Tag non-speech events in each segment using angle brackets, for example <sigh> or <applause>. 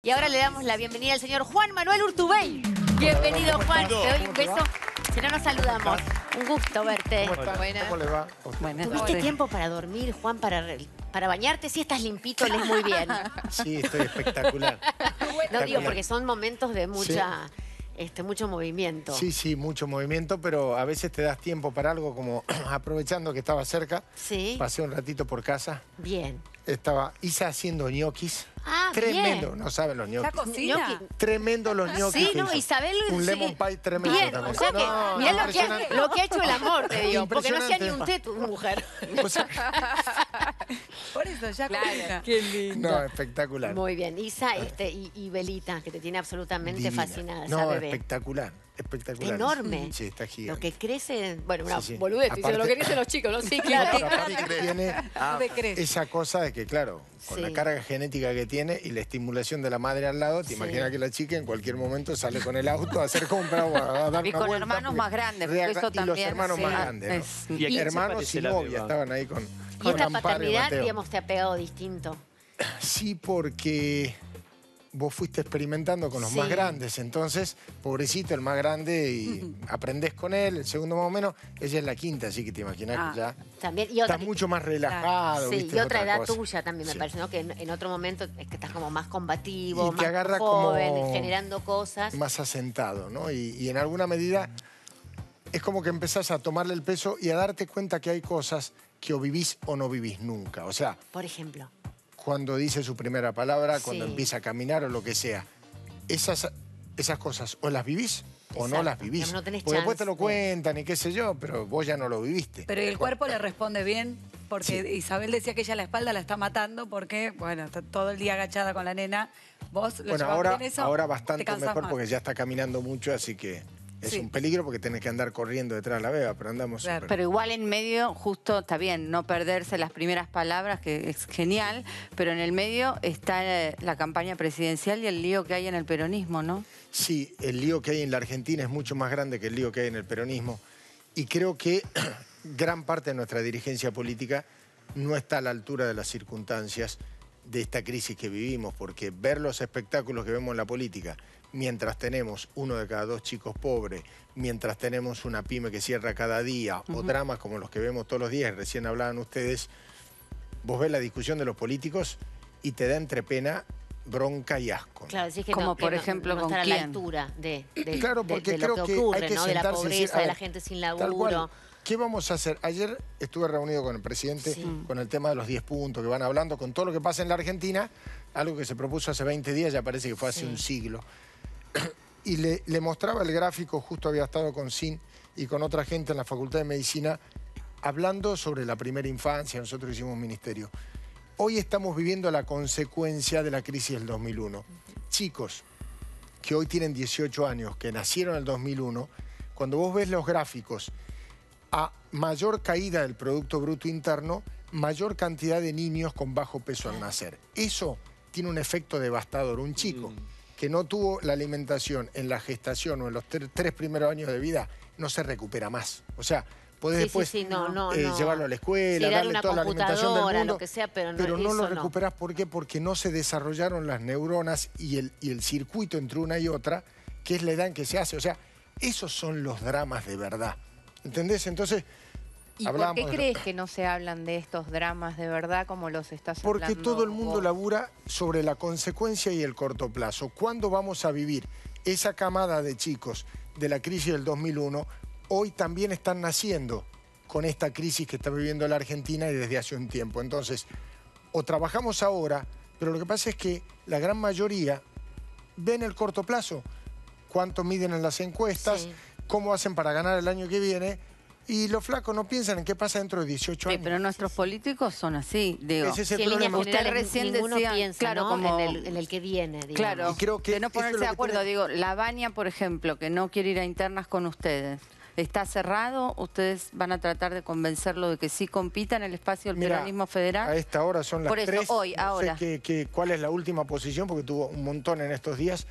Y ahora le damos la bienvenida al señor Juan Manuel Urtubey. Bienvenido, Juan. Te doy un beso. Si no, nos saludamos. Un gusto verte. ¿Cómo, le va? ¿Tuviste tiempo para dormir, Juan, para, para bañarte? Si estás limpito, lees muy bien. <laughs> Sí, estoy espectacular. <laughs> no digo, porque son momentos de mucha... Este, mucho movimiento. Sí, sí, mucho movimiento, pero a veces te das tiempo para algo como <clears throat> aprovechando que estaba cerca. Sí. Pasé un ratito por casa. Bien. Estaba Isa haciendo ñoquis. Ah, tremendo, no saben los ñoquis. Tremendo los ñoquis. Sí, no, Isabel. Un lemon pie tremendo bien, O sea que, lo que, ha, hecho el amor, te digo. Porque no hacía ni un té tu mujer. <laughs> Por eso, ya claro. Qué lindo. No, espectacular. Muy bien. Isa este, y, Belita, que te tiene absolutamente fascinada. No, espectacular espectacular. Enorme. Sí, está gigante. Lo que crece, bueno, una boludez, lo que crecen los chicos, <laughs> ¿no? Sí, claro. <laughs> tiene ah, esa cosa de que, claro, con la carga genética que tiene y la estimulación de la madre al lado, te imaginas que la chica en cualquier momento sale con el auto a hacer compras o a dar <laughs> y con hermanos más grandes, eso y los hermanos más grandes, ¿no? Y hermanos y novia estaban ahí con Y con esta paternidad, digamos, te ha pegado distinto. Sí, porque vos fuiste experimentando con los más grandes. Entonces, pobrecito, el más grande, y <laughs> aprendés con él, el segundo más o menos. Ella es la quinta, así que te imaginas que ah, ya también, estás mucho más relajado. sí, y otra, edad tuya también, me parece, ¿no? Que en, otro momento es que estás como más combativo, más agarra como generando cosas. Más asentado, ¿no? Y, y en alguna medida es como que empezás a tomarle el peso y a darte cuenta que hay cosas que o vivís o no vivís nunca. O sea... Por ejemplo cuando dice su primera palabra, cuando empieza a caminar o lo que sea. Esas, esas cosas o las vivís o no las vivís. No Porque después te lo cuentan y qué sé yo, pero vos ya no lo viviste. Pero el cuerpo le responde bien, porque Isabel decía que ella la espalda la está matando porque, bueno, está todo el día agachada con la nena. Vos lo bueno, ahora, bien eso, ahora bastante mejor porque ya está caminando mucho, así que... Es un peligro porque tenés que andar corriendo detrás de la beba, pero andamos Pero igual en medio, justo, está bien, no perderse las primeras palabras, que es genial, pero en el medio está eh, la campaña presidencial y el lío que hay en el peronismo, ¿no? Sí, el lío que hay en la Argentina es mucho más grande que el lío que hay en el peronismo. Y creo que <clears throat> gran parte de nuestra dirigencia política no está a la altura de las circunstancias de esta crisis que vivimos, porque ver los espectáculos que vemos en la política, mientras tenemos uno de cada dos chicos pobres, mientras tenemos una pyme que cierra cada día, o dramas como los que vemos todos los días, recién hablaban ustedes, vos ves la discusión de los políticos y te da entre pena bronca y asco. Claro, como por ejemplo estar a la altura de, claro, porque creo que, la pobreza, de la gente sin laburo. ¿Qué vamos a hacer? Ayer estuve reunido con el presidente con el tema de los 10 puntos que van hablando, con todo lo que pasa en la Argentina, algo que se propuso hace 20 días, ya parece que fue hace un siglo. Y le, mostraba el gráfico, justo había estado con Sin y con otra gente en la Facultad de Medicina, hablando sobre la primera infancia, nosotros hicimos ministerio. Hoy estamos viviendo la consecuencia de la crisis del 2001. Chicos que hoy tienen 18 años, que nacieron en el 2001, cuando vos ves los gráficos a mayor caída del Producto Bruto Interno, mayor cantidad de niños con bajo peso al nacer. Eso tiene un efecto devastador. Un chico mm. que no tuvo la alimentación en la gestación o en los tres primeros años de vida, no se recupera más. O sea, puede después eh, llevarlo a la escuela, darle toda la alimentación del pero no, lo recuperas. ¿Por qué? Porque no se desarrollaron las neuronas y el, y el circuito entre una y otra, que es la edad en que se hace. O sea, esos son los dramas de verdad. ¿Entendés? Entonces... ¿Y por qué crees que no se hablan de estos dramas de verdad como los estás Porque todo el mundo labura sobre la consecuencia y el corto plazo. ¿Cuándo vamos a vivir esa camada de chicos de la crisis del 2001? Hoy también están naciendo con esta crisis que está viviendo la Argentina y desde hace un tiempo. Entonces, o trabajamos ahora, pero lo que pasa es que la gran mayoría ven el corto plazo. Cuánto miden en las encuestas, cómo hacen para ganar el año que viene. Y los flacos no piensan en qué pasa dentro de 18 pero nuestros políticos son así, digo. Ese el Usted recién decía, claro, en, el, que viene, digamos. Claro, creo que de no ponerse de acuerdo. Digo, La Baña, por ejemplo, que no quiere ir a internas con ustedes. ¿Está cerrado? ¿Ustedes van a tratar de convencerlo de que sí compita en el espacio del periodismo federal? A esta hora son las Por eso, hoy, no ahora. Sé cuál es la última posición, porque tuvo un montón en estos días.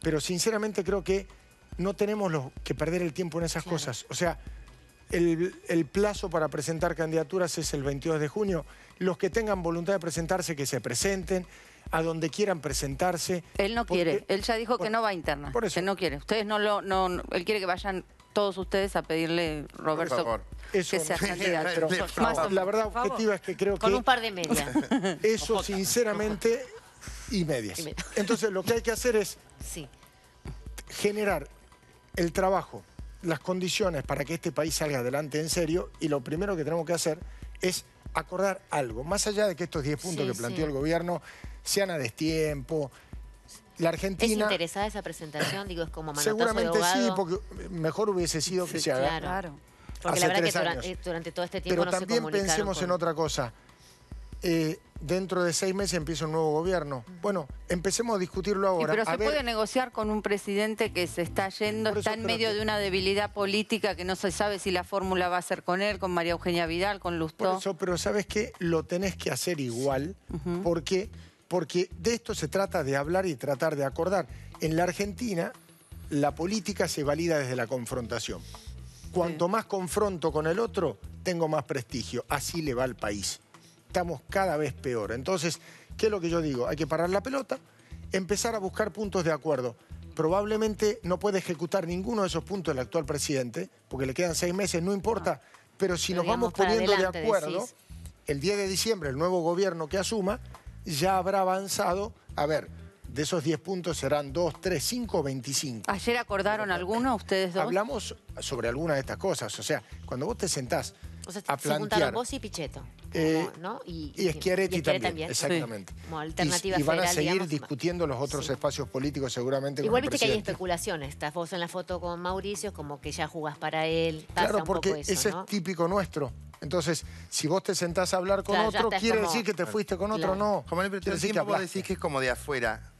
Pero sinceramente creo que no tenemos que perder el tiempo en esas cosas. O sea, el, plazo para presentar candidaturas es el 22 de junio. Los que tengan voluntad de presentarse, que se presenten a donde quieran presentarse. Él no quiere, él ya dijo que no va a interna, por eso. que no quiere. Ustedes no lo, no, él quiere que vayan todos ustedes a pedirle, Roberto, que sea candidato. la verdad objetiva es que creo que... Con un par de medias. <laughs> Eso, sinceramente, y medias. Entonces, lo que hay que hacer es... Sí generar el trabajo, las condiciones para que este país salga adelante en serio y lo primero que tenemos que hacer es acordar algo, más allá de que estos 10 puntos que planteó el gobierno sean a destiempo. La Argentina... ¿Es interesada esa presentación? Digo, es como manotazo Seguramente sí, porque mejor hubiese sido que se haga. Claro, Porque la verdad que eh, durante, todo este tiempo Pero también pensemos en otra cosa. Eh, dentro de seis meses empieza un nuevo gobierno. Bueno, empecemos a discutirlo ahora. pero se puede negociar con un presidente que se está yendo, está en medio de una debilidad política que no se sabe si la fórmula va a ser con él, con María Eugenia Vidal, con Lustó. pero ¿sabes qué? Lo tenés que hacer igual, porque, porque de esto se trata de hablar y tratar de acordar. En la Argentina, la política se valida desde la confrontación. Cuanto más confronto con el otro, tengo más prestigio. Así le va al país estamos cada vez peor. Entonces, ¿qué es lo que yo digo? Hay que parar la pelota, empezar a buscar puntos de acuerdo. Probablemente no puede ejecutar ninguno de esos puntos el actual presidente, porque le quedan seis meses, no importa, ah. pero si nos vamos poniendo de acuerdo, el 10 de diciembre el nuevo gobierno que asuma ya habrá avanzado, a ver, de esos 10 puntos serán 2, 3, 5 25. ¿Ayer acordaron alguno ustedes dos? Hablamos sobre alguna de estas cosas, o sea, cuando vos te sentás o sea, a se juntaron vos y Pichetto. Eh, y, y, Schiaretti también, exactamente. y, van a seguir discutiendo los otros espacios políticos seguramente. Igual viste que hay especulaciones, estás vos en la foto con Mauricio, como que ya jugás para él. claro, porque eso, ese es típico nuestro. Entonces, si vos te sentás a hablar con otro, quiere decir que te fuiste con otro, o no. Como siempre decís que es como de afuera.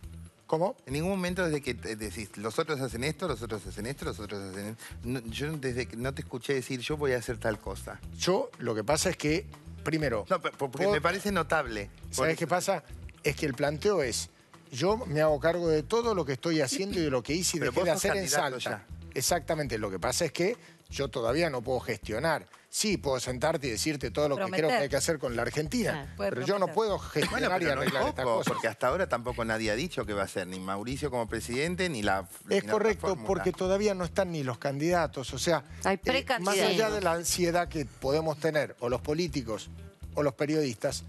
¿Cómo? En ningún momento desde que eh, decís, los otros hacen esto, los otros hacen esto, los otros hacen esto. yo desde que no te escuché decir, yo voy a hacer tal cosa. Yo lo que pasa es que, primero... No, porque me parece notable. ¿Sabes qué pasa? Es que el planteo es, yo me hago cargo de todo lo que estoy haciendo y de lo que hice y dejé de hacer en Salta. Exactamente, lo que pasa es que yo todavía no puedo gestionar. Sí, puedo sentarte y decirte todo lo que creo que hay que hacer con la Argentina, pero yo no puedo gestionar y arreglar Porque hasta ahora tampoco nadie ha dicho que va a ser ni Mauricio como presidente ni la... Es correcto, porque todavía no están ni los candidatos. O sea, eh, más allá de la ansiedad que podemos tener o los políticos o los periodistas,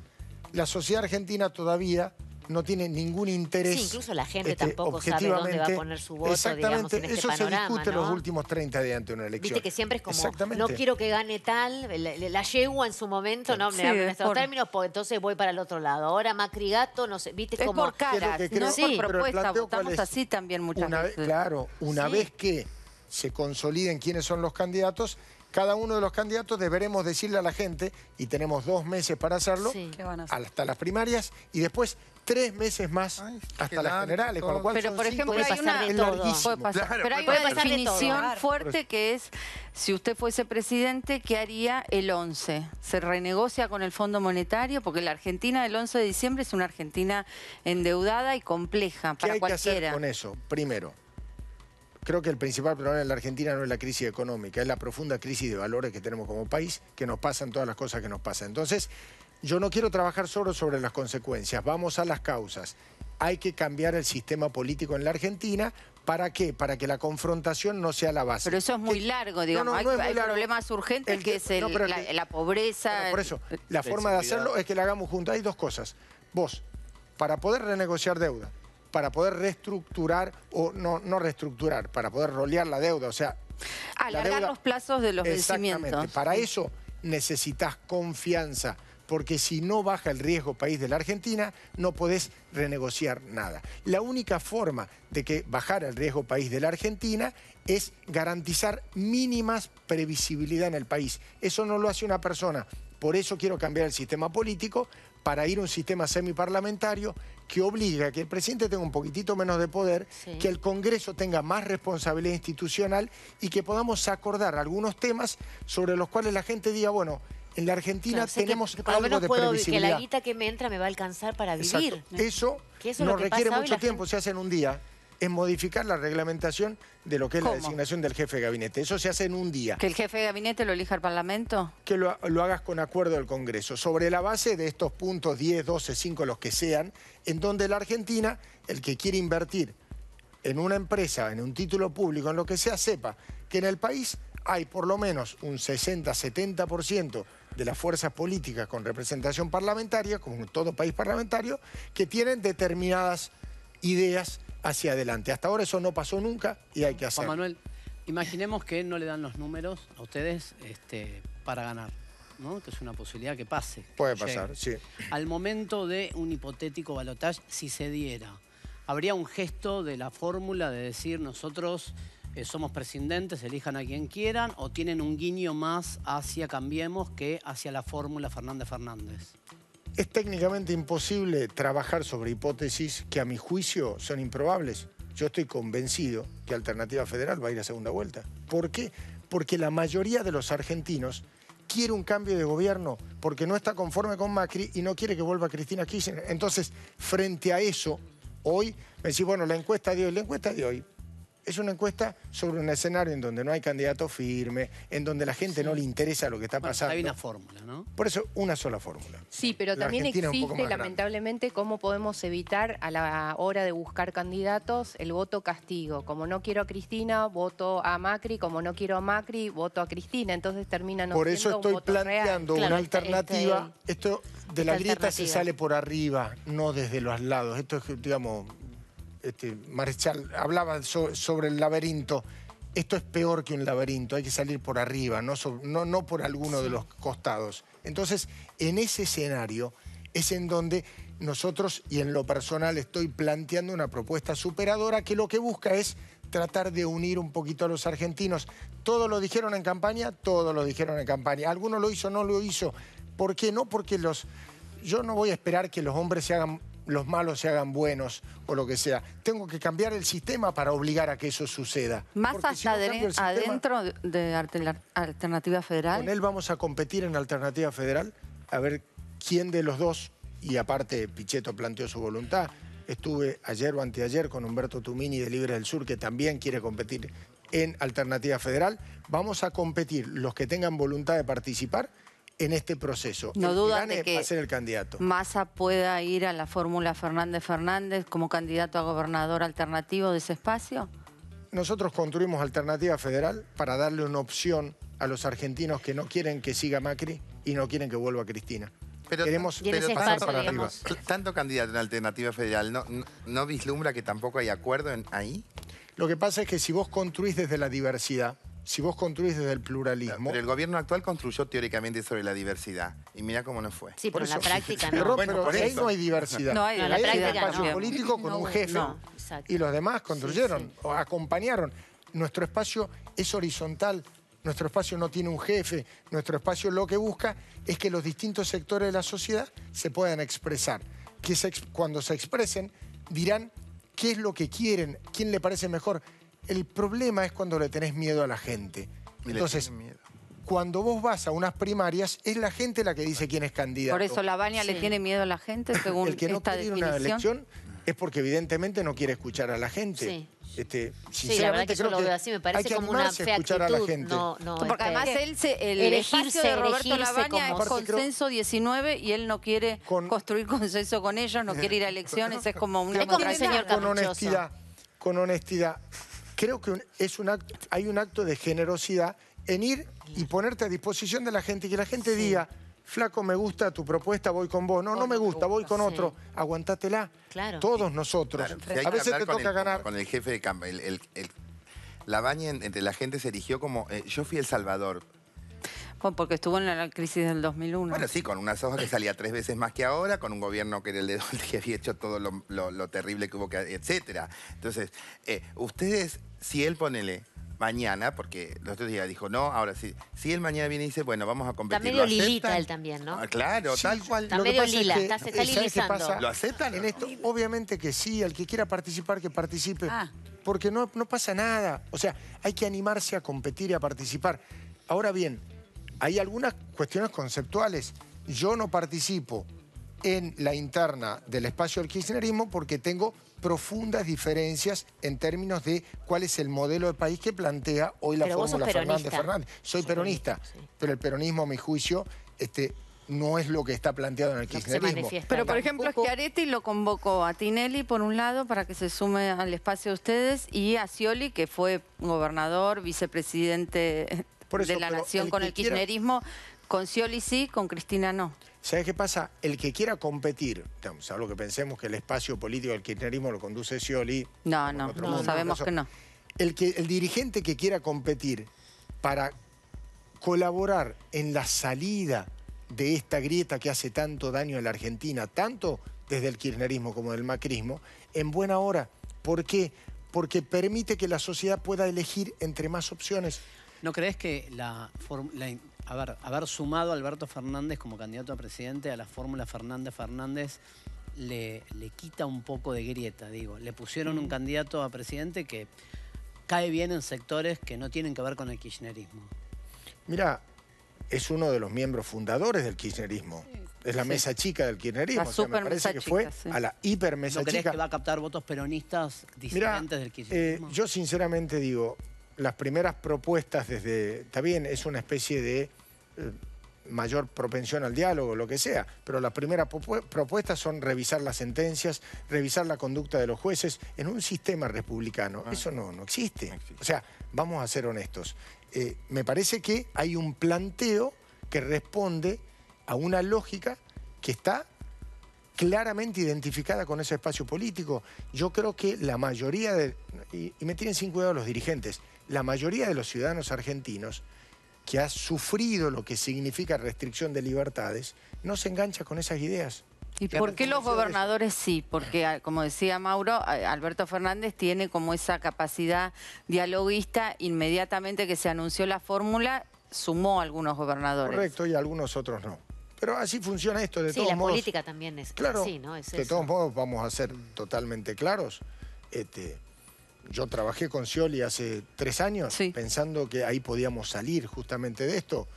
la sociedad argentina todavía no tiene ningún interés. Sí, incluso la gente este, tampoco sabe dónde va a poner su voto. digamos, en este eso panorama, se discute los últimos 30 días ante una elección. Viste que siempre es como, no quiero que gane tal, la, yegua en su momento, no, Me en estos términos, pues, entonces voy para el otro lado. Ahora Macri no sé, viste es como. Por caras, no sé. por propuesta, votamos así también muchas veces. claro, una vez que se consoliden quiénes son los candidatos, cada uno de los candidatos deberemos decirle a la gente, y tenemos dos meses para hacerlo, hasta las primarias, y después tres meses más hasta las generales, con lo cual Pero por ejemplo hay una, Puede pasar. Pero hay una definición fuerte que es, si usted fuese presidente, ¿qué haría el 11? ¿Se renegocia con el Fondo Monetario? Porque la Argentina del 11 de diciembre es una Argentina endeudada y compleja para ¿Qué hay cualquiera. que hacer con eso? Primero, Creo que el principal problema en la Argentina no es la crisis económica, es la profunda crisis de valores que tenemos como país, que nos pasan todas las cosas que nos pasan. Entonces, yo no quiero trabajar solo sobre las consecuencias, vamos a las causas. Hay que cambiar el sistema político en la Argentina. ¿Para qué? Para que la confrontación no sea la base. Pero eso es muy largo, digamos. No, es problemas urgentes el que, es la, pobreza. por eso, la forma de hacerlo es que la hagamos juntos. Hay dos cosas. Vos, para poder renegociar deuda, para poder reestructurar o no, no reestructurar, para poder rolear la deuda, o sea... Alargar los plazos de los exactamente, Para eso necesitas confianza, porque si no baja el riesgo país de la Argentina, no podés renegociar nada. La única forma de que bajara el riesgo país de la Argentina es garantizar mínimas previsibilidad en el país. Eso no lo hace una persona. Por eso quiero cambiar el sistema político, para ir a un sistema semiparlamentario que obliga a que el presidente tenga un poquitito menos de poder, que el Congreso tenga más responsabilidad institucional y que podamos acordar algunos temas sobre los cuales la gente diga, bueno, en la Argentina tenemos que, algo de puedo, previsibilidad. Que la guita que me entra me va a alcanzar para vivir. Eso, que requiere mucho tiempo, se hace en un día es modificar la reglamentación de lo que es la designación del jefe de gabinete. Eso se hace en un día. ¿Que el jefe de gabinete lo elija el Parlamento? Que lo, hagas con acuerdo del Congreso, sobre la base de estos puntos 10, 12, 5, los que sean, en donde la Argentina, el que quiere invertir en una empresa, en un título público, en lo que sea, sepa que en el país hay por lo menos un 60-70% de las fuerzas políticas con representación parlamentaria, como en todo país parlamentario, que tienen determinadas ideas hacia adelante. Hasta ahora eso no pasó nunca y hay que hacerlo. Juan Manuel, imaginemos que no le dan los números a ustedes este, para ganar. ¿no? que es una posibilidad que pase. Puede pasar, sí. Al momento de un hipotético balotaje, si se diera, ¿habría un gesto de la fórmula de decir nosotros eh, somos presidentes, elijan a quien quieran, o tienen un guiño más hacia Cambiemos que hacia la fórmula Fernández Fernández? Es técnicamente imposible trabajar sobre hipótesis que a mi juicio son improbables. Yo estoy convencido que Alternativa Federal va a ir a segunda vuelta. ¿Por qué? Porque la mayoría de los argentinos quiere un cambio de gobierno porque no está conforme con Macri y no quiere que vuelva Cristina Kirchner. Entonces, frente a eso, hoy me decís, bueno, la encuesta de hoy, la encuesta de hoy es una encuesta sobre un escenario en donde no hay candidato firme, en donde la gente no le interesa lo que está pasando. Hay una fórmula, ¿no? Por eso, una sola fórmula. Sí, pero también existe, lamentablemente, cómo podemos evitar a la hora de buscar candidatos el voto castigo. Como no quiero a Cristina, voto a Macri. Como no quiero a Macri, voto a Cristina. Entonces termina no Por eso estoy planteando una alternativa. Esto de la grieta se sale por arriba, no desde los lados. Esto es, digamos, este, hablaba sobre el laberinto. Esto es peor que un laberinto, hay que salir por arriba, no, por alguno de los costados. Entonces, en ese escenario es en donde nosotros, y en lo personal, estoy planteando una propuesta superadora que lo que busca es tratar de unir un poquito a los argentinos. ¿Todo lo dijeron en campaña, Todo lo dijeron en campaña. Alguno lo hizo, no lo hizo. ¿Por qué? No porque los... Yo no voy a esperar que los hombres se hagan los malos se hagan buenos o lo que sea. Tengo que cambiar el sistema para obligar a que eso suceda. Más allá de, adentro de Alternativa Federal. Con él vamos a competir en Alternativa Federal a ver quién de los dos, y aparte Pichetto planteó su voluntad. Estuve ayer o anteayer con Humberto Tumini de Libres del Sur, que también quiere competir en Alternativa Federal. Vamos a competir los que tengan voluntad de participar en este proceso. No duda de que el candidato. Massa pueda ir a la fórmula Fernández Fernández como candidato a gobernador alternativo de ese espacio. Nosotros construimos Alternativa Federal para darle una opción a los argentinos que no quieren que siga Macri y no quieren que vuelva Cristina. Pero, Queremos pasar tanto, para arriba. Tanto candidato en Alternativa Federal, ¿no, vislumbra que tampoco hay acuerdo ahí? Lo que pasa es que si vos construís desde la diversidad, si vos construís desde el pluralismo... Pero el gobierno actual construyó teóricamente sobre la diversidad. Y mira cómo no fue. Sí, pero en la práctica <laughs> no. Pero, bueno, ahí no hay diversidad. No, hay, un espacio político con un jefe. y los demás construyeron, o acompañaron. Nuestro espacio es horizontal. Nuestro espacio no tiene un jefe. Nuestro espacio lo que busca es que los distintos sectores de la sociedad se puedan expresar. Que cuando se expresen dirán qué es lo que quieren, quién le parece mejor, el problema es cuando le tenés miedo a la gente. Entonces, cuando vos vas a unas primarias, es la gente la que dice quién es candidato. Por eso la le tiene miedo a la gente, según El que no está quiere una elección es porque evidentemente no quiere escuchar a la gente. Sí. Este, la verdad que yo lo veo así, me parece como una fea escuchar A la gente. porque este, además él el elegirse, de Roberto Labaña es consenso 19 y él no quiere construir consenso con ellos, no quiere ir a elecciones, es como una un señor Con honestidad, con honestidad creo que es hay un acto de generosidad en ir y ponerte a disposición de la gente y que la gente diga, flaco, me gusta tu propuesta, voy con vos. No, no me gusta, voy con otro. Aguantátela. Todos nosotros. A veces te toca ganar. Con el jefe de campaña la baña entre la gente se erigió como, eh, yo fui El Salvador porque estuvo en la crisis del 2001. Bueno, sí, con una soja que salía tres veces más que ahora, con un gobierno que era el de donde había hecho todo lo, terrible que hubo, que, etcétera. Entonces, eh, ustedes, si él ponele mañana, porque los otros días dijo no, ahora sí. Si él mañana viene y dice, bueno, vamos a competir. Está medio lilita él también, ¿no? Ah, claro, tal cual. lo que, ¿Lo aceptan? En esto, obviamente que sí, al que quiera participar, que participe. Ah. Porque no, no pasa nada. O sea, hay que animarse a competir y a participar. Ahora bien, hay algunas cuestiones conceptuales. Yo no participo en la interna del espacio del kirchnerismo porque tengo profundas diferencias en términos de cuál es el modelo de país que plantea hoy la fórmula Fernández Fernández. Soy, peronista, pero el peronismo, a mi juicio, este, no es lo que está planteado en el kirchnerismo. pero, por ejemplo, Schiaretti lo convocó a Tinelli, por un lado, para que se sume al espacio de ustedes, y a Scioli, que fue gobernador, vicepresidente de la nación con el kirchnerismo, con Scioli sí, con Cristina no. ¿Sabes qué pasa? El que quiera competir, digamos, algo que pensemos que el espacio político del kirchnerismo lo conduce Scioli. No, no, no sabemos que no. El, que, el dirigente que quiera competir para colaborar en la salida de esta grieta que hace tanto daño a la Argentina, tanto desde el kirchnerismo como del macrismo, en buena hora. ¿Por qué? Porque permite que la sociedad pueda elegir entre más opciones. ¿No crees que la, haber, sumado a Alberto Fernández como candidato a presidente a la fórmula Fernández-Fernández le, le, quita un poco de grieta, digo. Le pusieron un mm. candidato a presidente que cae bien en sectores que no tienen que ver con el kirchnerismo. Mira, es uno de los miembros fundadores del kirchnerismo. Es la mesa chica del kirchnerismo. me parece que fue a la hiper mesa ¿No crees que va a captar votos peronistas disidentes del eh, kirchnerismo? yo sinceramente digo, las primeras propuestas desde, está bien, es una especie de eh, mayor propensión al diálogo, lo que sea, pero las primeras propuestas son revisar las sentencias, revisar la conducta de los jueces en un sistema republicano. Ah. Eso no, existe. O sea, vamos a ser honestos. Eh, me parece que hay un planteo que responde a una lógica que está claramente identificada con ese espacio político. Yo creo que la mayoría de... Y, y me tienen sin cuidado los dirigentes la mayoría de los ciudadanos argentinos que ha sufrido lo que significa restricción de libertades, no se engancha con esas ideas. ¿Y por qué los gobernadores sí? Porque, ah, como decía Mauro, Alberto Fernández tiene como esa capacidad dialoguista. Inmediatamente que se anunció la fórmula, sumó a algunos gobernadores. Correcto, y algunos otros no. Pero así funciona esto, de todos modos. Sí, la política también es así, ¿no? de todos modos, vamos a ser totalmente claros. Este, yo trabajé con Scioli hace tres años pensando que ahí podíamos salir justamente de esto.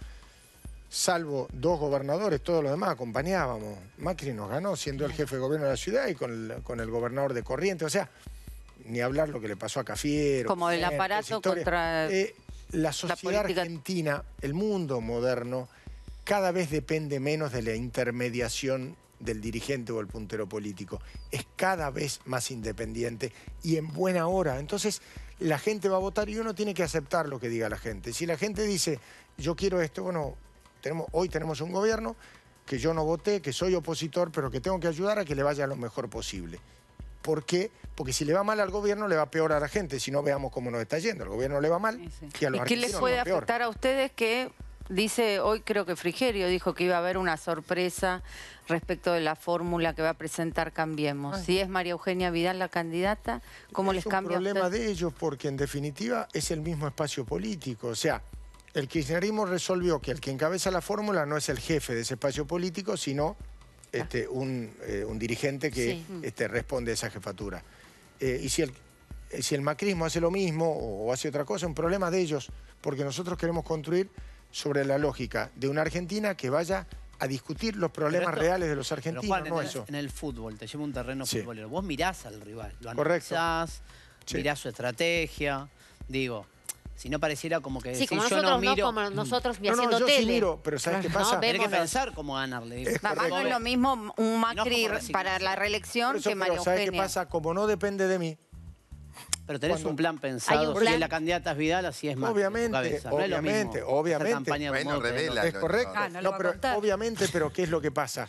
Salvo dos gobernadores, todos los demás acompañábamos. Macri nos ganó siendo el jefe de gobierno de la ciudad y con el, gobernador de corriente. O sea, ni hablar lo que le pasó a Cafiero. Como el aparato contra... Eh, la sociedad argentina, el mundo moderno, cada vez depende menos de la intermediación del dirigente o el puntero político. Es cada vez más independiente y en buena hora. Entonces la gente va a votar y uno tiene que aceptar lo que diga la gente. Si la gente dice, yo quiero esto, bueno, tenemos, hoy tenemos un gobierno que yo no voté, que soy opositor, pero que tengo que ayudar a que le vaya lo mejor posible. ¿Por qué? Porque si le va mal al gobierno, le va peor a la gente. Si no, veamos cómo nos está yendo. el gobierno le va mal y a los ¿Y qué les puede afectar a ustedes que Dice, hoy creo que Frigerio dijo que iba a haber una sorpresa respecto de la fórmula que va a presentar Cambiemos. Si es María Eugenia Vidal la candidata, ¿cómo les cambia? Es un problema de ellos porque en definitiva es el mismo espacio político. O sea, el kirchnerismo resolvió que el que encabeza la fórmula no es el jefe de ese espacio político, sino ah. este, eh, un, dirigente que mm. este, responde a esa jefatura. Eh, y eh, si el, macrismo hace lo mismo o, hace otra cosa, es un problema de ellos, porque nosotros queremos construir sobre la lógica de una Argentina que vaya a discutir los problemas reales de los argentinos, no en, eso. En el fútbol, te lleva un terreno futbolero. Vos mirás al rival, lo analizás, mirás su estrategia. Digo, si no pareciera como que sí, como yo nosotros, no miro... No, como mm. nosotros no, no, yo sí miro, pero ¿sabes qué pasa? No, Tienes que pensar cómo ganarle. Es no es lo mismo un Macri para la reelección que Mario ¿sabes qué pasa? Como no depende de mí, pero tenés un plan pensado. Si la candidata es Vidal, así es más. Obviamente, obviamente, obviamente. revela, es correcto. Ah, pero obviamente, pero ¿qué es lo que pasa?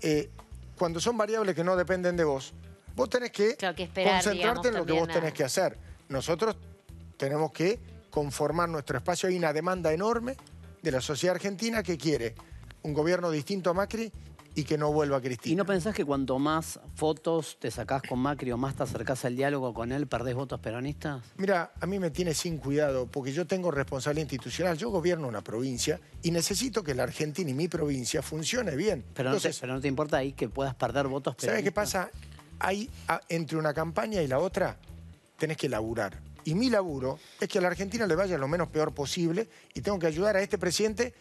Eh, cuando son variables que no dependen de vos, vos tenés que, concentrarte en lo que vos tenés que hacer. Nosotros tenemos que conformar nuestro espacio. Hay una demanda enorme de la sociedad argentina que quiere un gobierno distinto a Macri y que no vuelva Cristina. ¿Y no pensás que cuanto más fotos te sacás con Macri o más te acercás al diálogo con él, perdés votos peronistas? Mira, a mí me tiene sin cuidado porque yo tengo responsabilidad institucional. Yo gobierno una provincia y necesito que la Argentina y mi provincia funcione bien. Pero, no, te, pero no te importa ahí que puedas perder votos peronistas. ¿Sabes qué pasa? Hay, entre una campaña y la otra, tenés que laburar. Y mi laburo es que a la Argentina le vaya lo menos peor posible y tengo que ayudar a este presidente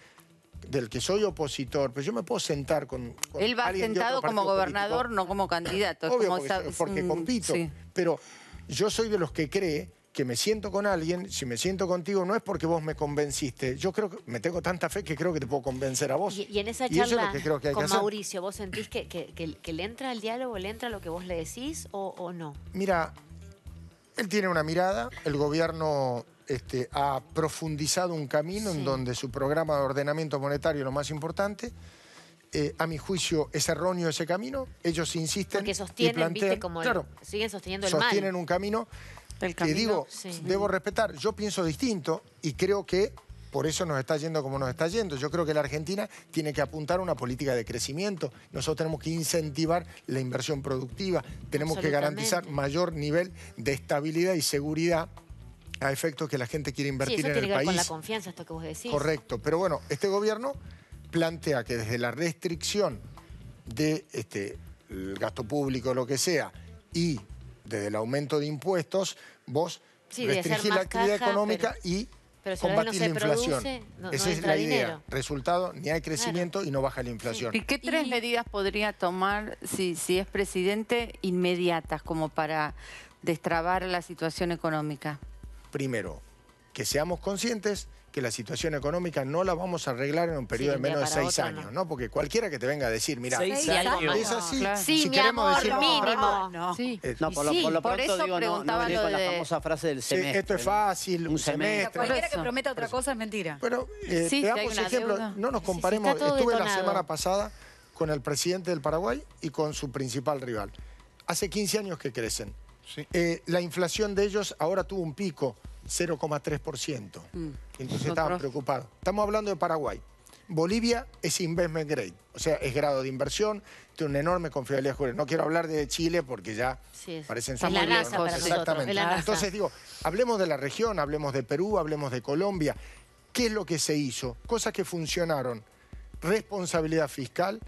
del que soy opositor, pero yo me puedo sentar con. Él va sentado como gobernador, no como candidato. como porque, porque mm, compito. Pero yo soy de los que cree que me siento con alguien, si me siento contigo, no es porque vos me convenciste. Yo creo que me tengo tanta fe que creo que te puedo convencer a vos. Y, en esa charla con Mauricio, ¿vos sentís que, le entra el diálogo, le entra lo que vos le decís o no? Mira, él tiene una mirada, el gobierno este, ha profundizado un camino en donde su programa de ordenamiento monetario es lo más importante. Eh, a mi juicio es erróneo ese camino. Ellos insisten. Porque sostienen, viste, siguen sosteniendo el sostienen un camino que digo, debo respetar. Yo pienso distinto y creo que por eso nos está yendo como nos está yendo. Yo creo que la Argentina tiene que apuntar a una política de crecimiento. Nosotros tenemos que incentivar la inversión productiva, tenemos que garantizar mayor nivel de estabilidad y seguridad a efectos que la gente quiere invertir en que la confianza, esto que vos decís. Correcto, pero bueno, este gobierno plantea que desde la restricción de este, gasto público, lo que sea, y desde el aumento de impuestos, vos restringís la actividad económica y combatís la inflación. Esa es la idea. Resultado, ni hay crecimiento y no baja la inflación. ¿Y qué tres medidas podría tomar si, si es presidente inmediatas como para destrabar la situación económica? primero, que seamos conscientes que la situación económica no la vamos a arreglar en un periodo de menos de seis años, no. Porque cualquiera que te venga a decir, mira, es así, sí, si mi queremos amor, decir mínimo. Eh, no, por, lo, por, por pronto eso digo, no, no con la famosa frase del semestre. esto es fácil, un semestre. Cualquiera que prometa otra cosa es mentira. Pero, eh, veamos ejemplo, no nos comparemos, estuve la semana pasada con el presidente del Paraguay y con su principal rival. Hace 15 años que crecen. Eh, la inflación de ellos ahora tuvo un pico, 0,3%. Mm. Entonces estaban preocupados. Estamos hablando de Paraguay. Bolivia es investment grade, o sea, es grado de inversión, tiene una enorme confiabilidad jurídica. No quiero hablar de Chile porque ya parecen la Exactamente. Entonces digo, hablemos de la región, hablemos de Perú, hablemos de Colombia. ¿Qué es lo que se hizo? Cosas que funcionaron. Responsabilidad fiscal,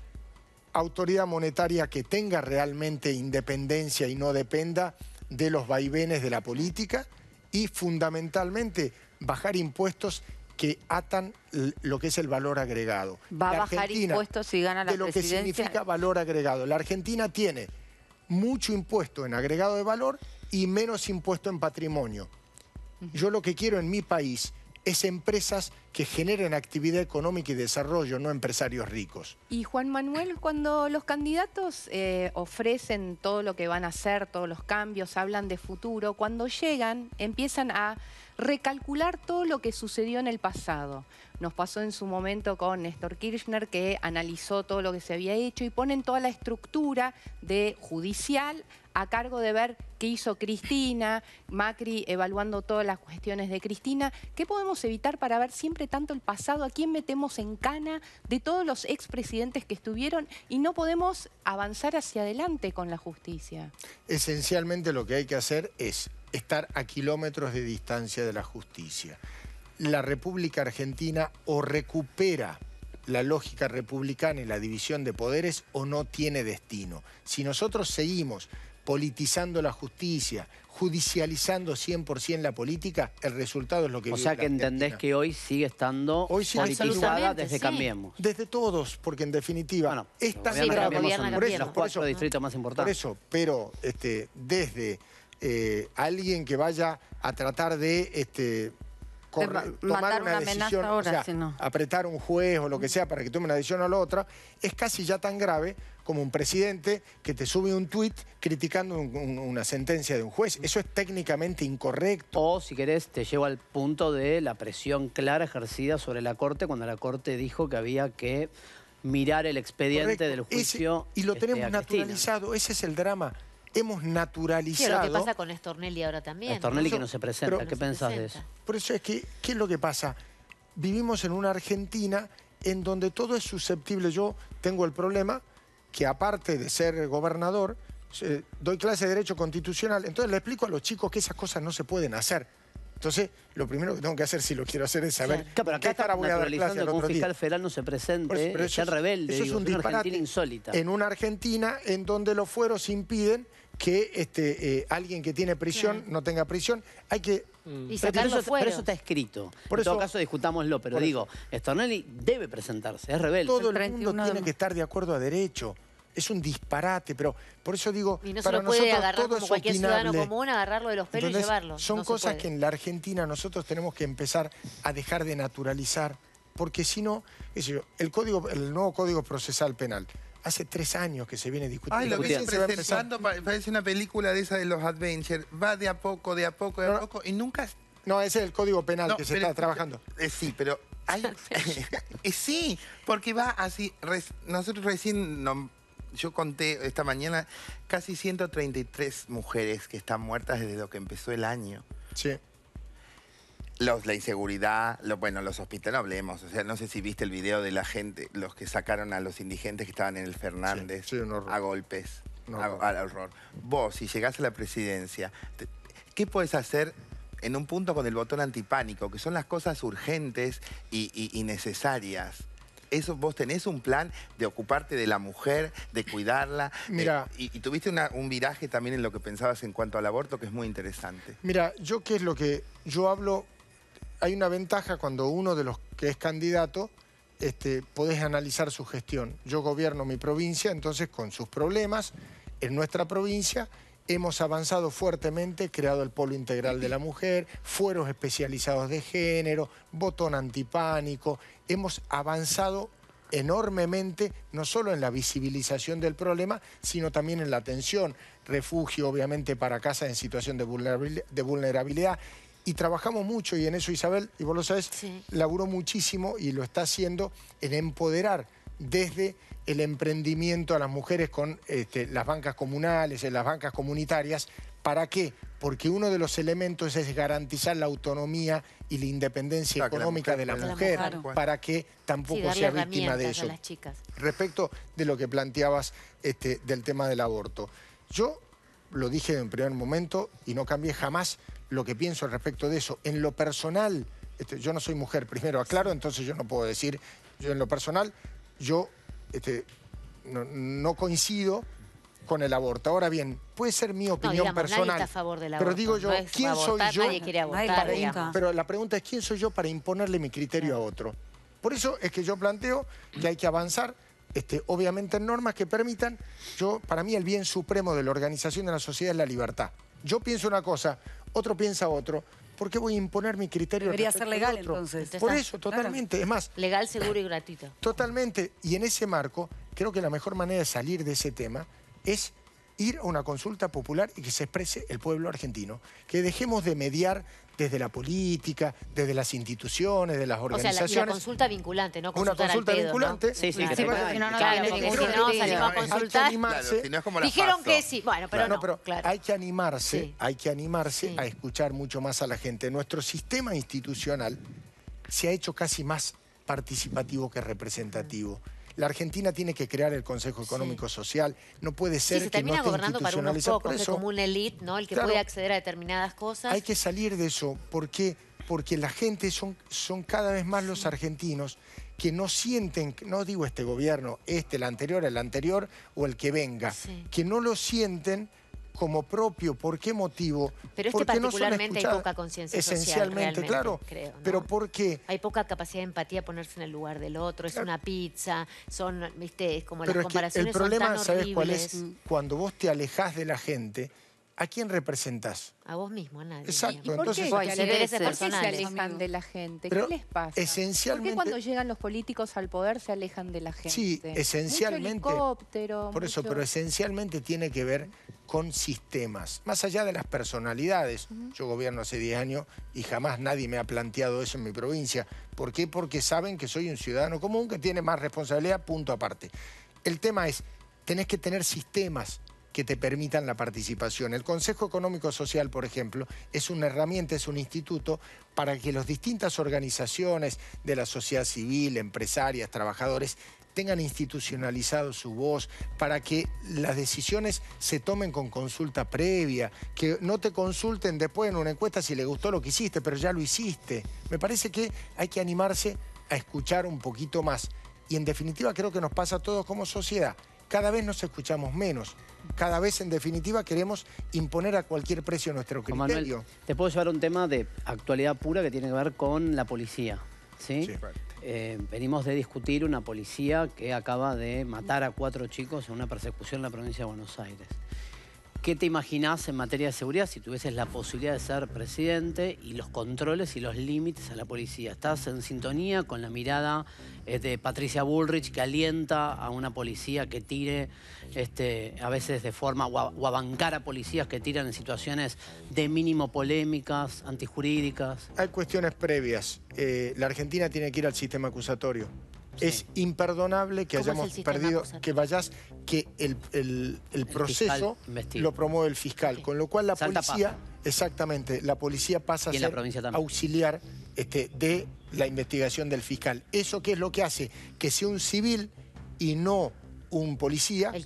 autoridad monetaria que tenga realmente independencia y no dependa de los vaivenes de la política y fundamentalmente bajar impuestos que atan lo que es el valor agregado. Va a bajar impuestos si gana la de lo que significa valor agregado. La Argentina tiene mucho impuesto en agregado de valor y menos impuesto en patrimonio. Yo lo que quiero en mi país es empresas que generen actividad económica y desarrollo, no empresarios ricos. Y Juan Manuel, cuando los candidatos eh, ofrecen todo lo que van a hacer, todos los cambios, hablan de futuro, cuando llegan empiezan a recalcular todo lo que sucedió en el pasado. Nos pasó en su momento con Néstor Kirchner que analizó todo lo que se había hecho y ponen toda la estructura de judicial a cargo de ver qué hizo Cristina, Macri evaluando todas las cuestiones de Cristina, qué podemos evitar para ver siempre tanto el pasado, a quién metemos en cana de todos los expresidentes que estuvieron y no podemos avanzar hacia adelante con la justicia. Esencialmente lo que hay que hacer es estar a kilómetros de distancia de la justicia. La República Argentina o recupera la lógica republicana y la división de poderes o no tiene destino. Si nosotros seguimos politizando la justicia, judicializando 100% la política, el resultado es lo que... O sea que entendés que hoy sigue estando hoy sigue politizada desde Cambiemos. Desde todos, porque en definitiva bueno, es sí, los distritos más importantes. Por eso, pero este, desde eh, alguien que vaya a tratar de... Este, tomar una, decisión, ahora, apretar un juez o lo que sea para que tome una decisión o la otra, es casi ya tan grave como un presidente que te sube un tuit criticando una sentencia de un juez. Eso es técnicamente incorrecto. O, si querés, te llevo al punto de la presión clara ejercida sobre la Corte cuando la Corte dijo que había que mirar el expediente del juicio. y lo tenemos este, naturalizado, ese es el drama. Hemos naturalizado. Pero ¿qué pasa con Estornelli ahora también? Estornelli que no se presenta, ¿qué pensás de eso? Por eso es que, ¿qué es lo que pasa? Vivimos en una Argentina en donde todo es susceptible. Yo tengo el problema que aparte de ser gobernador, eh, doy clase de Derecho Constitucional, entonces le explico a los chicos que esas cosas no se pueden hacer. Entonces, lo primero que tengo que hacer si lo quiero hacer es saber qué cara que un fiscal federal no se presente, eso, es, rebelde. un disparate en una Argentina en donde los fueros impiden que este, eh, alguien que tiene prisión no tenga prisión. Hay que Mm. Por eso, fuera. Pero eso está escrito. en todo caso, discutámoslo. Pero digo, Stornelli debe presentarse, es rebelde. Todo el mundo tiene que estar de acuerdo a derecho. Es un disparate, pero por eso digo... Y no se lo puede agarrar como cualquier ciudadano común, agarrarlo de los pelos y llevarlo. Son cosas que en la Argentina nosotros tenemos que empezar a dejar de naturalizar, porque si no, el, código, el nuevo Código Procesal Penal hace tres años que se viene discutiendo. Ay, lo que parece una película de esa de los Adventures. Va de a poco, de a poco, de a poco, y nunca... No, ese es el código penal que se está trabajando. Eh, sí, pero hay... <laughs> <laughs> Eh, sí, porque va así... Nosotros recién... Yo conté esta mañana casi 133 mujeres que están muertas desde lo que empezó el año. Sí la inseguridad, bueno, los hospitales, no hablemos. O sea, no sé si viste el video de la gente, los que sacaron a los indigentes que estaban en el Fernández a golpes, al horror. Vos, si llegás a la presidencia, ¿qué puedes hacer en un punto con el botón antipánico? Que son las cosas urgentes y, necesarias. Eso, vos tenés un plan de ocuparte de la mujer, de cuidarla. Eh, Mira, y, tuviste un viraje también en lo que pensabas en cuanto al aborto, que es muy interesante. Mira, yo qué es lo que yo hablo hay una ventaja cuando uno de los que es candidato este, podés analizar su gestión. Yo gobierno mi provincia, entonces con sus problemas, en nuestra provincia hemos avanzado fuertemente, creado el Polo Integral de la Mujer, fueros especializados de género, botón antipánico, hemos avanzado enormemente, no solo en la visibilización del problema, sino también en la atención, refugio obviamente para casa en situación de vulnerabilidad y trabajamos mucho, y en eso Isabel, y vos lo sabes, laburó muchísimo y lo está haciendo en empoderar desde el emprendimiento a las mujeres con este, las bancas comunales, en las bancas comunitarias. ¿Para qué? Porque uno de los elementos es garantizar la autonomía y la independencia económica de la, mujer, pues. para que tampoco sea víctima de eso. Respecto de lo que planteabas este, del tema del aborto, yo lo dije en primer momento y no cambié jamás lo que pienso al respecto de eso. En lo personal, este, yo no soy mujer, <laughs> primero aclaro, entonces yo no puedo decir, yo en lo personal, yo este, no, coincido con el aborto. Ahora bien, puede ser mi opinión personal. a favor Pero digo yo, ¿quién soy yo? pero la pregunta es ¿quién soy yo para imponerle mi criterio a otro? Por eso es que yo planteo que hay que avanzar. Este, obviamente en normas que permitan, yo, para mí el bien supremo de la organización de la sociedad es la libertad. Yo pienso una cosa, otro piensa otro, ¿por qué voy a imponer mi criterio? Debería ser legal entonces. Por eso, totalmente. Es más. Legal, seguro y gratuito. Totalmente. Y en ese marco, creo que la mejor manera de salir de ese tema es ir a una consulta popular y que se exprese el pueblo argentino. Que dejemos de mediar desde la política, desde las instituciones, de las organizaciones. O sea, la, consulta vinculante, ¿no? una consulta vinculante. Sí, sí, claro, si no, no, no salimos a consultar. Dijeron que sí, bueno, pero no. hay que animarse, hay que animarse a escuchar mucho más a la gente. Nuestro sistema institucional se ha hecho casi más participativo que representativo. La Argentina tiene que crear el Consejo Económico Social. No puede ser que no esté gobernando para unos pocos, como una élite, ¿no? El que puede acceder a determinadas cosas. Hay que salir de eso. ¿Por qué? Porque la gente son, son cada vez más los argentinos que no sienten, no digo este gobierno, este, el anterior, el anterior o el que venga, que no lo sienten como propio. ¿Por qué motivo? Pero es particularmente hay poca conciencia social. Esencialmente, claro. pero ¿por qué? Hay poca capacidad de empatía, ponerse en el lugar del otro, es una pizza, son, viste, como las comparaciones es el problema, ¿sabes cuál es? Cuando vos te alejás de la gente, ¿a quién representás? A vos mismo, a nadie. Exacto. ¿Y por Entonces, qué, se se alejan de la gente? ¿Qué les pasa? Esencialmente, ¿Por qué cuando llegan los políticos al poder se alejan de la gente? Sí, esencialmente. helicóptero, por eso, pero esencialmente tiene que ver con sistemas, más allá de las personalidades. Yo gobierno hace 10 años y jamás nadie me ha planteado eso en mi provincia. ¿Por qué? Porque saben que soy un ciudadano común que tiene más responsabilidad, punto aparte. El tema es, tenés que tener sistemas que te permitan la participación. El Consejo Económico Social, por ejemplo, es una herramienta, es un instituto para que las distintas organizaciones de la sociedad civil, empresarias, trabajadores, tengan institucionalizado su voz, para que las decisiones se tomen con consulta previa, que no te consulten después en una encuesta si le gustó lo que hiciste, pero ya lo hiciste. Me parece que hay que animarse a escuchar un poquito más. Y en definitiva creo que nos pasa a todos como sociedad. Cada vez nos escuchamos menos. Cada vez, en definitiva, queremos imponer a cualquier precio nuestro criterio. te puedo llevar un tema de actualidad pura que tiene que ver con la policía. ¿sí? sí. Eh, venimos de discutir una policía que acaba de matar a cuatro chicos en una persecución en la provincia de Buenos Aires. ¿Qué te imaginás en materia de seguridad si tuvieses la posibilidad de ser presidente y los controles y los límites a la policía? ¿Estás en sintonía con la mirada eh, de Patricia Bullrich que alienta a una policía que tire este, a veces de forma o a, bancar a policías que tiran en situaciones de mínimo polémicas, antijurídicas? Hay cuestiones previas. Eh, la Argentina tiene que ir al sistema acusatorio. Es imperdonable que hayamos perdido, que vayas, que el, proceso lo promueve el fiscal, con lo cual la policía, exactamente, la policía pasa a ser auxiliar este, de la investigación del fiscal. ¿Eso qué es lo que hace? Que sea un civil y no un policía el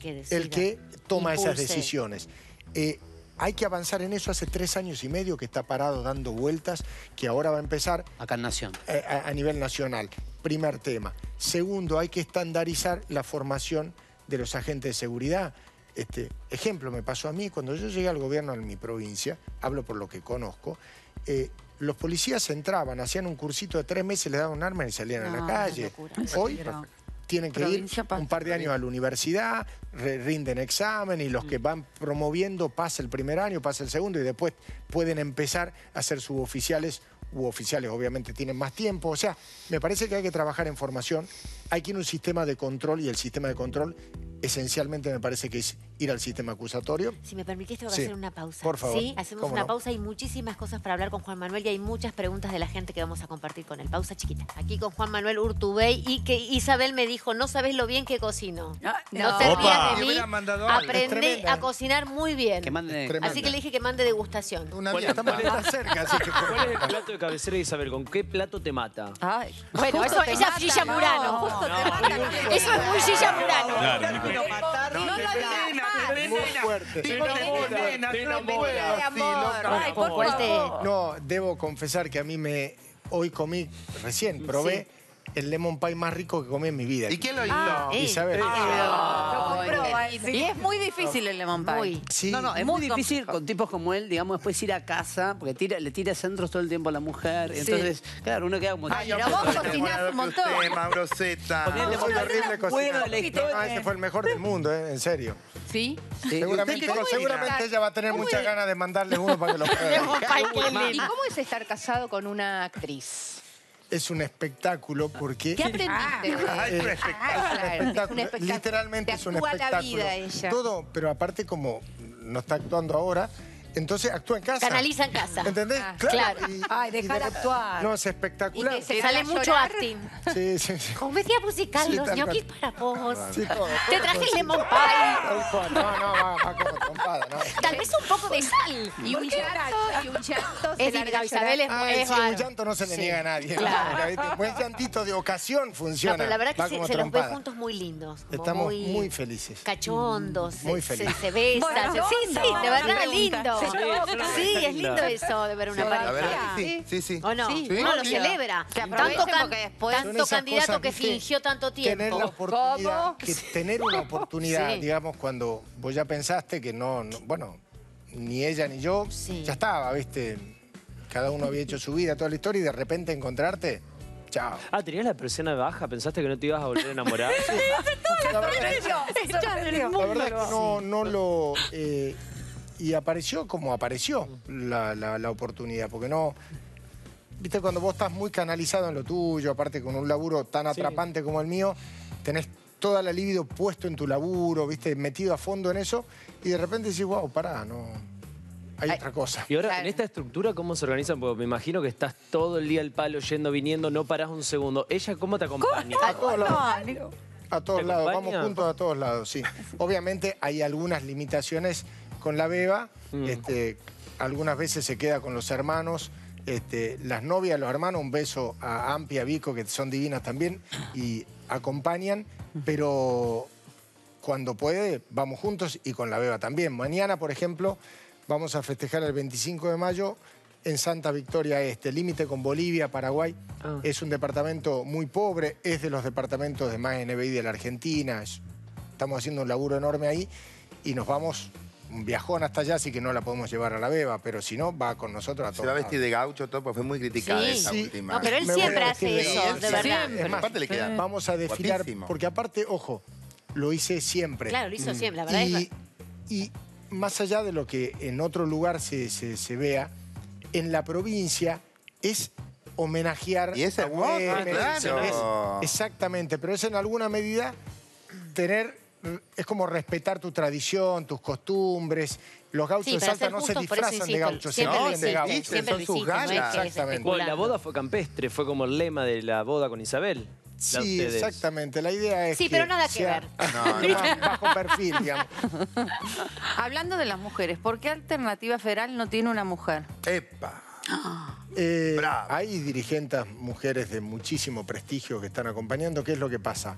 que, toma esas decisiones. Eh, hay que avanzar en eso. Hace tres años y medio que está parado dando vueltas, que ahora va a empezar. Acá en eh, a, nivel nacional. Primer tema. Segundo, hay que estandarizar la formación de los agentes de seguridad. Este, ejemplo, me pasó a mí, cuando yo llegué al gobierno en mi provincia, hablo por lo que conozco, eh, los policías entraban, hacían un cursito de tres meses, les daban un arma y salían a la calle. Hoy, tienen que ir un par de años a la universidad, rinden examen y los que mm. van promoviendo pasa el primer año, pasa el segundo y después pueden empezar a ser suboficiales u oficiales, obviamente tienen más tiempo. O sea, me parece que hay que trabajar en formación, hay que ir un sistema de control y el sistema de control esencialmente me parece que es ir al sistema acusatorio. Si me permitiste Voy a hacer una pausa. Por favor. Sí, hacemos una pausa. Hay muchísimas cosas para hablar con Juan Manuel y hay muchas preguntas de la gente que vamos a compartir con él. Pausa chiquita. Aquí con Juan Manuel Urtubey y que Isabel me dijo, no sabes lo bien que cocino. No, te rías de Aprendí a cocinar muy bien. Así que le dije que mande degustación. Una estamos cerca. Así que... ¿Cuál el plato de cabecera y Isabel? ¿Con qué plato te mata? Ay, bueno, eso, es Gilla Murano. Eso es muy Gilla Murano. Claro, no, no, no no, debo confesar que a mí me... Hoy comí, recién probé el lemon pie más rico que comí en mi vida. ¿Y quién lo hizo? Ah, ¿Y ah, es muy difícil el lemon pie. No, no, es muy, difícil con tipos como él, digamos, después ir a casa, porque le tira centros todo el tiempo a la mujer. Entonces, claro, uno queda como... Ay, pero vos un montón. Usted, Mauro ese fue el mejor del mundo, ¿eh? en serio. ¿Sí? Seguramente, seguramente ella va a tener muchas ganas de mandarle uno para que lo <laughs> pruebe. ¿Y cómo es estar casado con una actriz? es un espectáculo porque... ¿Qué aprendiste? <laughs> Ah, ah, es, un es, un espectáculo. Literalmente es un espectáculo. Vida, todo, pero aparte como no está actuando ahora, entonces actúa en casa. Canaliza en casa. ¿Entendés? Ah. claro. Ay, dejar de actuar. No, es espectacular. Y que se sale mucho acting. Sí, sí, sí. Comedia musical, los ñoquis para vos. Sí, todo, Te traje el lemon pie. No, no, va, como trompada. No. Tal vez un poco de sal. Y un llanto, y un llanto. Es decir, Isabel es ah, muy sí, un llanto no se le niega a nadie. Claro. Pues, un buen llantito de ocasión funciona. la verdad que se, los ve juntos muy lindos. Estamos muy, muy felices. Cachondos. Muy felices. Se besan. Sí, sí, de verdad, lindo. Sí, es lindo eso de ver una pareja. sí, sí, sí. ¿O no? Sí. lo celebra. tanto candidato que fingió tanto tiempo. Tener la oportunidad, que tener una oportunidad, digamos, cuando vos ya pensaste que no, bueno, ni ella ni yo, ya estaba, ¿viste? Cada uno había hecho su vida, toda la historia, y de repente encontrarte... Chao. Ah, ¿tenías la presión de baja? ¿Pensaste que no te ibas a volver a enamorar? <laughs> Sí, la la verdad es que no, no lo... Eh, y apareció como apareció la, oportunidad, porque no, viste, cuando vos estás muy canalizado en lo tuyo, aparte con un laburo tan atrapante como el mío, tenés toda la libido puesto en tu laburo, viste, metido a fondo en eso, y de repente decís, wow, pará, no. Hay otra cosa. Y ahora, en esta estructura, ¿cómo se organizan? Porque me imagino que estás todo el día al palo, yendo, viniendo, no parás un segundo. ¿Ella cómo te acompaña? A todos lados. A todos lados, vamos juntos a todos lados, sí. Obviamente hay algunas limitaciones con la beba, mm. este, algunas veces se queda con los hermanos, este, las novias, los hermanos, un beso a Ampia a Vico, que son divinas también, y acompañan, pero cuando puede vamos juntos y con la beba también. Mañana, por ejemplo, vamos a festejar el 25 de mayo en Santa Victoria Este, límite con Bolivia, Paraguay. Ah. Es un departamento muy pobre, es de los departamentos de más NBI de la Argentina. Estamos haciendo un laburo enorme ahí y nos vamos un viajón hasta allá, así que no la podemos llevar a la beba, pero si no, va con nosotros a todos. Se va a vestir de gaucho, todo, pues fue muy criticada esa sí. última. No, pero él siempre hace eso, de, verdad. Es más, le queda vamos a desfilar, porque aparte, ojo, lo hice siempre. Claro, lo hizo mm. siempre, la verdad. Y, y más allá de lo que en otro lugar se, se, se vea, en la provincia es homenajear y ese a bueno, es, Exactamente, pero es en alguna medida tener es como respetar tu tradición, tus costumbres. Los gauchos Salta no se disfrazan de gauchos, se no, de gauchos. son sus galas. exactamente. la boda fue campestre, fue como el lema de la boda con Isabel. Sí, exactamente. La idea es. Sí, pero nada que ver. <laughs> No, no, bajo perfil, digamos. <laughs> Hablando de las mujeres, ¿por qué Alternativa Federal no tiene una mujer? ¡Epa! Eh, hay dirigentes mujeres de muchísimo prestigio que están acompañando. ¿Qué es lo que pasa?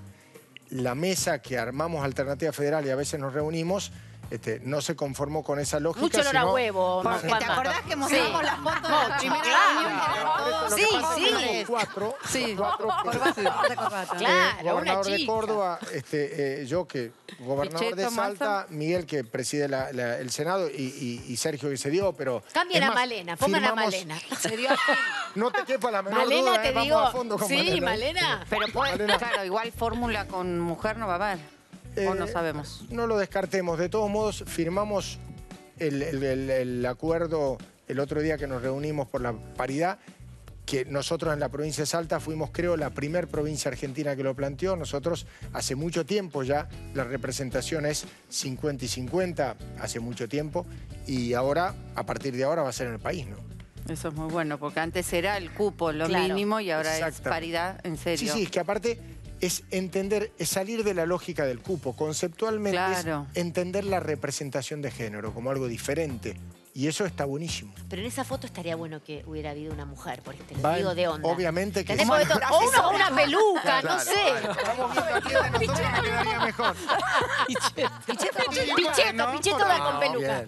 la mesa que armamos Alternativa Federal y a veces nos reunimos, este, no se conformó con esa lógica. Mucho olor a huevo. ¿Te acordás que mostramos las fotos Sí, sí. cuatro, cuatro, eh, claro, gobernador de Córdoba, este, eh, yo que gobernador de Salta, Miguel que preside el Senado y, Sergio que se dio, pero... Cambien a Malena, pongan a Malena. <laughs> no te quepa la menor Malena, duda, te eh, digo, sí, Malena. Pero claro, igual fórmula con mujer no va a haber no eh, sabemos. No lo descartemos. De todos modos, firmamos el, acuerdo el otro día que nos reunimos por la paridad, que nosotros en la provincia de Salta fuimos, creo, la primer provincia argentina que lo planteó. Nosotros hace mucho tiempo ya la representación es 50 y 50, hace mucho tiempo, y ahora, a partir de ahora, va a ser en el país, ¿no? Eso es muy bueno, porque antes era el cupo lo mínimo y ahora es paridad en serio. Sí, sí, es que aparte es entender, es salir de la lógica del cupo. Conceptualmente es entender la representación de género como algo diferente. Y eso está buenísimo. Pero en esa foto estaría bueno que hubiera habido una mujer, porque te lo digo de onda. Obviamente que sí. O una, una peluca, no sé. Vamos estamos viendo aquí de nosotros me quedaría mejor. Picheto, Picheto, Picheto, va con peluca.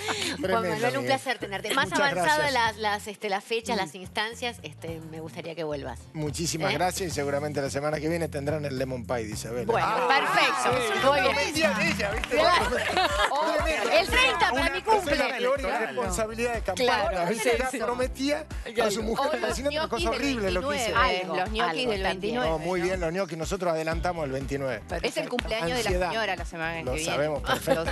<laughs> Juan Manuel, un placer tenerte. Más avanzadas las, las, este, las fechas, las mm. instancias, este, me gustaría que vuelvas. Muchísimas ¿Eh? gracias y seguramente la semana que viene tendrán el Lemon Pie de Isabel. Bueno, ah, perfecto. Muy bien. <laughs> el 30 para mi cumple. Una responsabilidad de campaña. Claro. Se la prometía a su mujer. Está haciendo una cosa horrible lo que hice. los ñoquis del 29. No, muy bien, los ñoquis. Nosotros adelantamos el 29. Es el cumpleaños de la señora la semana que viene. <laughs> Lo sabemos perfecto.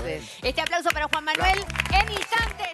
este aplauso para Juan Manuel instantes.